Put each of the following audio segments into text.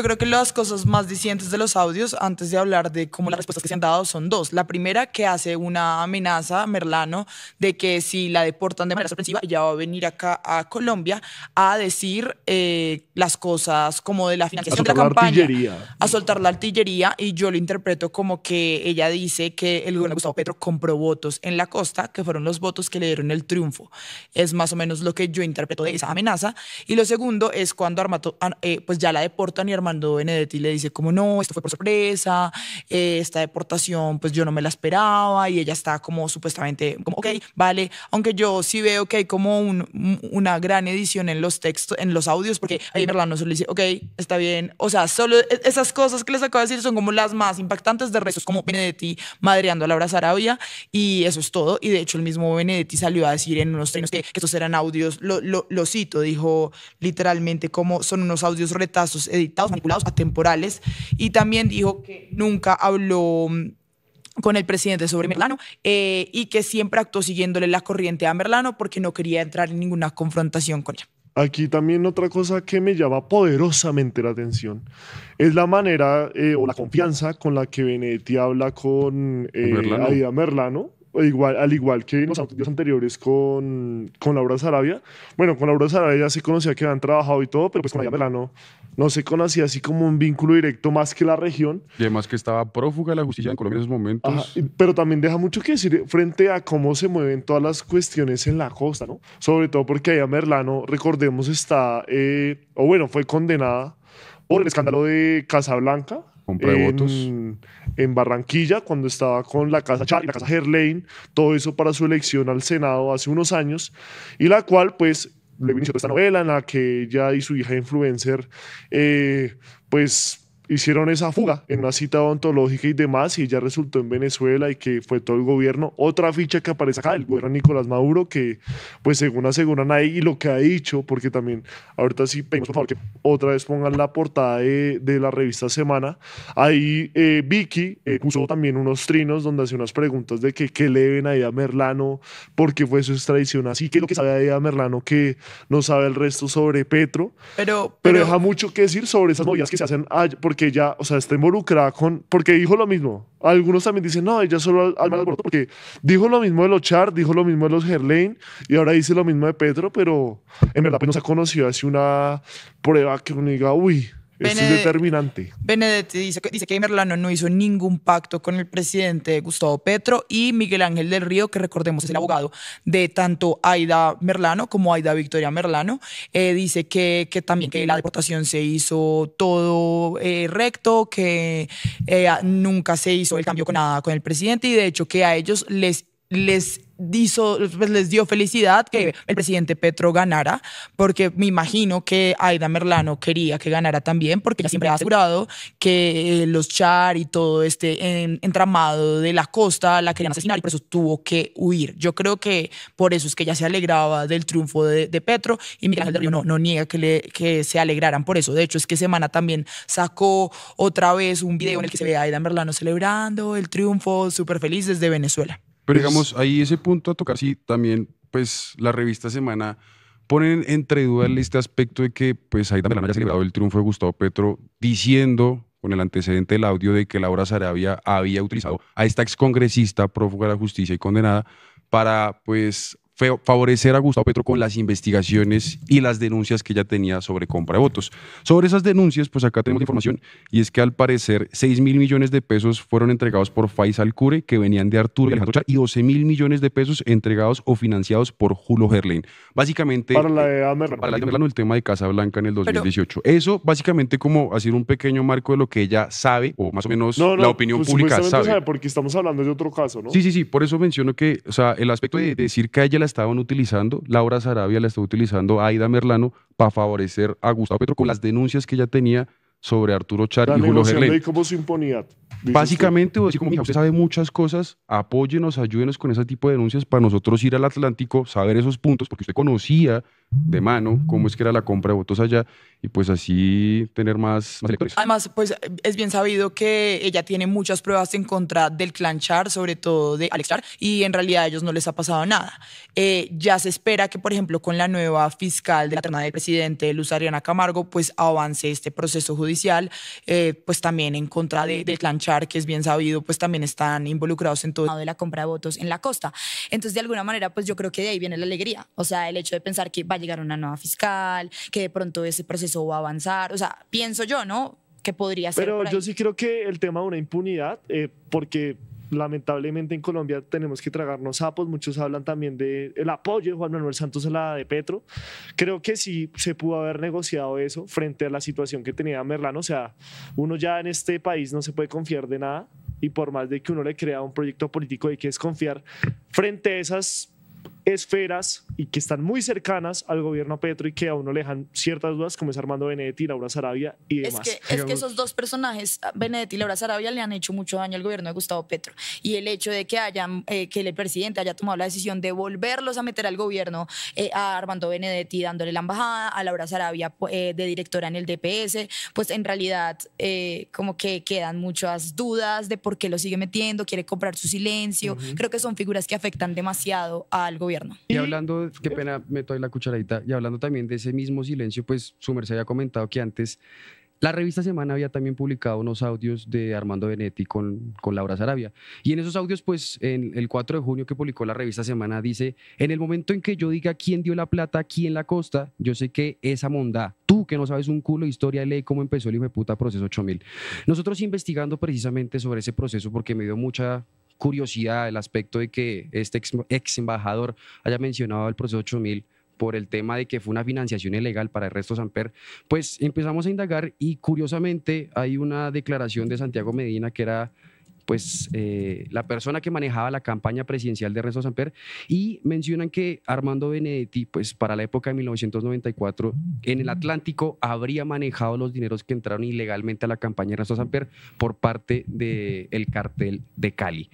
Yo creo que las cosas más disientes de los audios, antes de hablar de cómo las respuestas que se han dado, son dos. La primera, que hace una amenaza, Merlano, de que si la deportan de manera sorpresiva, ella va a venir acá a Colombia a decir eh, las cosas como de la financiación de la campaña. a soltar la artillería. Y yo lo interpreto como que ella dice que el gobierno Gustavo Petro compró votos en la costa, que fueron los votos que le dieron el triunfo. Es más o menos lo que yo interpreto de esa amenaza. Y lo segundo es cuando ah, eh, pues ya la deportan y Armato cuando Benedetti le dice como no, esto fue por sorpresa, eh, esta deportación pues yo no me la esperaba y ella está como supuestamente como ok, vale, aunque yo sí veo que hay como un, una gran edición en los textos, en los audios, porque ahí Merlano solo dice ok, está bien, o sea, solo e, esas cosas que les acabo de decir son como las más impactantes de restos como Benedetti madreando a Laura Sarabia y eso es todo y de hecho el mismo Benedetti salió a decir en unos trinos que, estos eran audios, lo, lo, lo cito, dijo literalmente como son unos audios retazos editados manipulados, a temporales Y también dijo que nunca habló mm, con el presidente sobre Merlano eh, y que siempre actuó siguiéndole la corriente a Merlano porque no quería entrar en ninguna confrontación con ella. Aquí también otra cosa que me llama poderosamente la atención es la manera eh, o la confianza con la que Benedetti habla con eh, Merlano al igual que en los audios anteriores con, con Laura Sarabia, bueno, con Laura Sarabia ya se conocía que habían trabajado y todo, pero pues con María no, no se conocía así como un vínculo directo más que la región. Y además que estaba prófuga de la justicia en Colombia en esos momentos. pero también deja mucho que decir frente a cómo se mueven todas las cuestiones en la costa, ¿no? Sobre todo porque allá Merlano, recordemos, está, eh, o bueno, fue condenada por el escándalo de Casablanca, Compré en, votos. En Barranquilla, cuando estaba con la Casa Charlie, la Casa Gerlain, todo eso para su elección al Senado hace unos años, y la cual, pues, le inició esta novela en la que ella y su hija influencer, eh, pues hicieron esa fuga en una cita odontológica y demás, y ya resultó en Venezuela y que fue todo el gobierno. Otra ficha que aparece acá, el gobierno Nicolás Maduro, que pues según aseguran ahí y lo que ha dicho, porque también ahorita sí por favor que otra vez pongan la portada de, la revista Semana, ahí eh, Vicky eh, puso también unos trinos donde hace unas preguntas de que qué le ven a a Merlano, por qué fue su extradición así, que lo que sabe a Merlano que no sabe el resto sobre Petro, pero, pero, deja mucho que decir sobre esas novias que se hacen, porque que ella, o sea, está involucrada con, porque dijo lo mismo. Algunos también dicen, no, ella solo al, porque dijo lo mismo de los Char, dijo lo mismo de los Gerlain, y ahora dice lo mismo de Pedro, pero en verdad pues, no se ha conocido así una prueba que uno diga, uy, es determinante. Benedetti dice, dice que Merlano no hizo ningún pacto con el presidente Gustavo Petro y Miguel Ángel del Río, que recordemos es el abogado de tanto Aida Merlano como Aida Victoria Merlano, eh, dice que, también que la deportación se hizo todo eh, recto, que eh, nunca se hizo el cambio con nada con el presidente y de hecho que a ellos les les hizo, pues, les dio felicidad que el presidente Petro ganara, porque me imagino que Aida Merlano quería que ganara también, porque ella siempre ha asegurado que eh, los Char y todo este entramado de la costa la querían asesinar y por eso tuvo que huir. Yo creo que por eso es que ella se alegraba del triunfo de, Petro y Miguel Ángel no, no niega que, le, que se alegraran por eso. De hecho, es que Semana también sacó otra vez un video en el que se ve a Aida Merlano celebrando el triunfo, súper feliz desde Venezuela. Pero pues digamos, ahí ese punto a tocar, sí, también, pues la revista Semana ponen entre duda este aspecto de que, pues, ahí también haya celebrado el triunfo de Gustavo Petro diciendo con el antecedente del audio de que Laura Sarabia había utilizado a esta excongresista prófuga de la justicia y condenada para pues favorecer a Gustavo Petro con las investigaciones y las denuncias que ella tenía sobre compra de votos. Sobre esas denuncias, pues acá tenemos información y es que al parecer 6 mil millones de pesos fueron entregados por Faisal Cure, que venían de Arturo y y 12 mil millones de pesos entregados o financiados por Julio Gerlain. Básicamente, para la de eh, el tema de Casa Blanca en el 2018. Eso básicamente como hacer un pequeño marco de lo que ella sabe, o más o menos no, no, la opinión pues pública sabe. no, Porque estamos hablando de otro caso, ¿no? Sí, sí, sí, por eso menciono que, o sea, el aspecto de decir que a ella la estaban utilizando, Laura Sarabia la está utilizando Aida Merlano para favorecer a Gustavo Petro con las denuncias que ella tenía sobre Arturo Char y Julio Básicamente, como, usted sabe muchas cosas, apóyenos, ayúdenos con ese tipo de denuncias para nosotros ir al Atlántico, saber esos puntos, porque usted conocía de mano, cómo es que era la compra de votos allá y pues así tener más, más electores. Además, pues es bien sabido que ella tiene muchas pruebas en contra del clan Char, sobre todo de Alex y en realidad a ellos no les ha pasado nada. Eh, ya se espera que, por ejemplo, con la nueva fiscal de la terna del presidente, Luz Ariana Camargo, pues avance este proceso judicial, eh, pues también en contra de, del clan Char, que es bien sabido, pues también están involucrados en todo de la compra de votos en la costa. Entonces, de alguna manera, pues yo creo que de ahí viene la alegría, o sea, el hecho de pensar que vaya llegar una nueva fiscal, que de pronto ese proceso va a avanzar. O sea, pienso yo, ¿no? Que podría ser. Pero yo sí creo que el tema de una impunidad, eh, porque lamentablemente en Colombia tenemos que tragarnos sapos. Muchos hablan también del el apoyo de Juan Manuel Santos a la de Petro. Creo que sí se pudo haber negociado eso frente a la situación que tenía Merlán, O sea, uno ya en este país no se puede confiar de nada y por más de que uno le crea un proyecto político hay que desconfiar frente a esas esferas y que están muy cercanas al gobierno Petro y que a uno le dejan ciertas dudas, como es Armando Benedetti, Laura Sarabia y demás. Es que, esos dos personajes, Benedetti y Laura Sarabia, le han hecho mucho daño al gobierno de Gustavo Petro. Y el hecho de que, hayan, eh, que el presidente haya tomado la decisión de volverlos a meter al gobierno, eh, a Armando Benedetti dándole la embajada, a Laura Sarabia eh, de directora en el DPS, pues en realidad como que quedan muchas dudas de por qué lo sigue metiendo, quiere comprar su silencio. Creo que son figuras que afectan demasiado al gobierno. Y hablando qué pena, meto ahí la cucharadita. Y hablando también de ese mismo silencio, pues su merced había comentado que antes la revista Semana había también publicado unos audios de Armando Benetti con, con Laura Sarabia. Y en esos audios, pues en el 4 de junio que publicó la revista Semana, dice, en el momento en que yo diga quién dio la plata aquí en la costa, yo sé que esa monda tú que no sabes un culo de historia, lee cómo empezó el hijo de puta proceso 8000. Nosotros investigando precisamente sobre ese proceso, porque me dio mucha curiosidad el aspecto de que este ex, embajador haya mencionado el proceso 8000 por el tema de que fue una financiación ilegal para el resto Samper, pues empezamos a indagar y curiosamente hay una declaración de Santiago Medina que era pues, eh, la persona que manejaba la campaña presidencial de Ernesto Samper y mencionan que Armando Benedetti, pues para la época de 1994, en el Atlántico habría manejado los dineros que entraron ilegalmente a la campaña de Ernesto Samper por parte del cartel de Cali.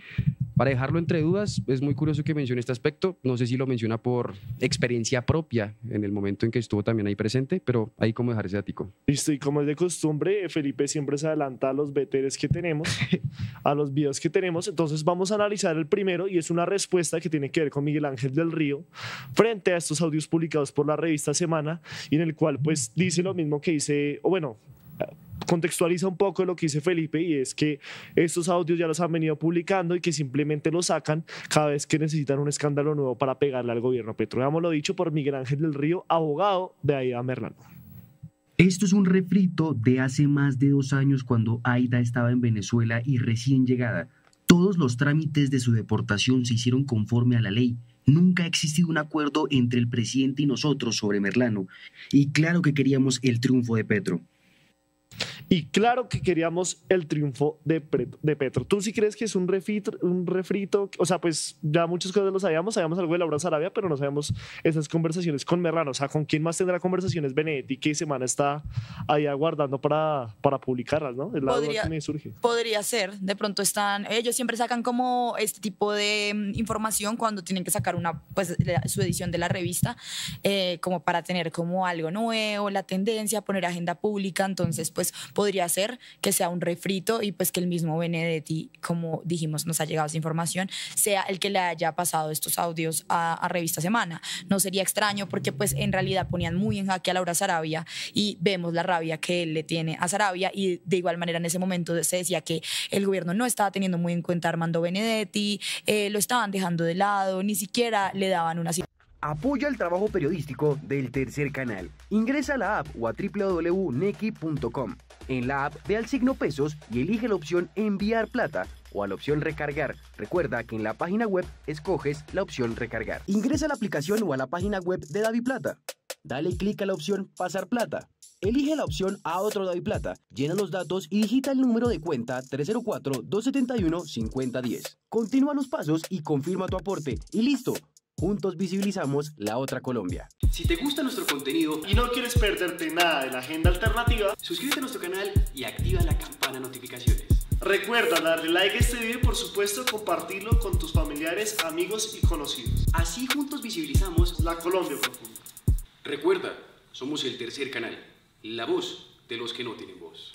Para dejarlo entre dudas, es muy curioso que mencione este aspecto. No sé si lo menciona por experiencia propia en el momento en que estuvo también ahí presente, pero ahí como dejar ese ático. Listo, y como es de costumbre, Felipe siempre se adelanta a los veteres que tenemos, a los videos que tenemos. Entonces vamos a analizar el primero y es una respuesta que tiene que ver con Miguel Ángel del Río frente a estos audios publicados por la revista Semana y en el cual pues dice lo mismo que dice, o bueno, contextualiza un poco lo que dice Felipe y es que estos audios ya los han venido publicando y que simplemente los sacan cada vez que necesitan un escándalo nuevo para pegarle al gobierno Petro. Veamos lo dicho por Miguel Ángel del Río, abogado de Aida Merlano. Esto es un refrito de hace más de dos años cuando Aida estaba en Venezuela y recién llegada. Todos los trámites de su deportación se hicieron conforme a la ley. Nunca ha existido un acuerdo entre el presidente y nosotros sobre Merlano. Y claro que queríamos el triunfo de Petro. Y claro que queríamos el triunfo de, de Petro. ¿Tú sí crees que es un refrito, un refrito? O sea, pues ya muchas cosas lo sabíamos, sabíamos algo de la Laura Sarabia, pero no sabemos esas conversaciones con Merrano. O sea, ¿con quién más tendrá conversaciones Benedetti qué semana está ahí aguardando para, para publicarlas, no? Es la podría, que me surge. Podría ser. De pronto están, ellos siempre sacan como este tipo de mm, información cuando tienen que sacar una, pues su edición de la revista, eh, como para tener como algo nuevo, la tendencia, poner agenda pública. Entonces, pues podría ser que sea un refrito y pues que el mismo Benedetti, como dijimos, nos ha llegado esa información, sea el que le haya pasado estos audios a, Revista Semana. No sería extraño porque pues en realidad ponían muy en jaque a Laura Sarabia y vemos la rabia que él le tiene a Sarabia y de igual manera en ese momento se decía que el gobierno no estaba teniendo muy en cuenta Armando Benedetti, eh, lo estaban dejando de lado, ni siquiera le daban una... situación. Apoya el trabajo periodístico del tercer canal. Ingresa a la app o a www.neki.com. En la app ve al signo pesos y elige la opción enviar plata o a la opción recargar. Recuerda que en la página web escoges la opción recargar. Ingresa a la aplicación o a la página web de Plata. Dale clic a la opción pasar plata. Elige la opción a otro Plata. llena los datos y digita el número de cuenta 304-271-5010. Continúa los pasos y confirma tu aporte. Y listo, Juntos visibilizamos la otra Colombia. Si te gusta nuestro contenido y no quieres perderte nada de la agenda alternativa, suscríbete a nuestro canal y activa la campana de notificaciones. Recuerda darle like a este video y por supuesto compartirlo con tus familiares, amigos y conocidos. Así juntos visibilizamos la Colombia profunda. Recuerda, somos el tercer canal, la voz de los que no tienen voz.